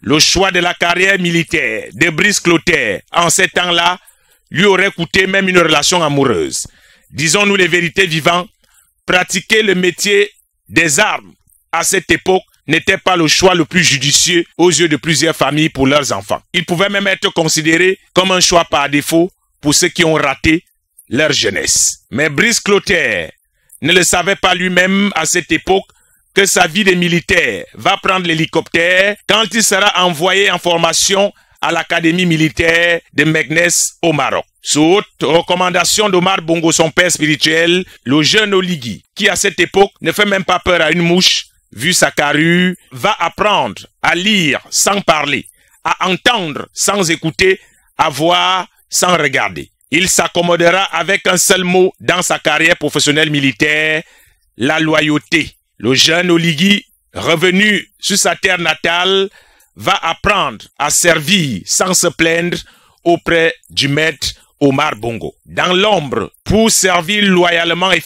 Le choix de la carrière militaire de Brice Clotaire en ces temps-là lui aurait coûté même une relation amoureuse. Disons-nous les vérités vivantes, pratiquer le métier des armes à cette époque n'était pas le choix le plus judicieux aux yeux de plusieurs familles pour leurs enfants. Il pouvait même être considéré comme un choix par défaut pour ceux qui ont raté leur jeunesse. Mais Brice Clotaire ne le savait pas lui-même à cette époque que sa vie de militaire va prendre l'hélicoptère quand il sera envoyé en formation à l'académie militaire de Meknes au Maroc. Sous haute recommandation d'Omar Bongo, son père spirituel, le jeune Oligui, qui à cette époque ne fait même pas peur à une mouche, vu sa carrue, va apprendre à lire sans parler, à entendre sans écouter, à voir sans regarder. Il s'accommodera avec un seul mot dans sa carrière professionnelle militaire, la loyauté. Le jeune Oligui, revenu sur sa terre natale, va apprendre à servir sans se plaindre auprès du maître Omar Bongo. Dans l'ombre, pour servir loyalement et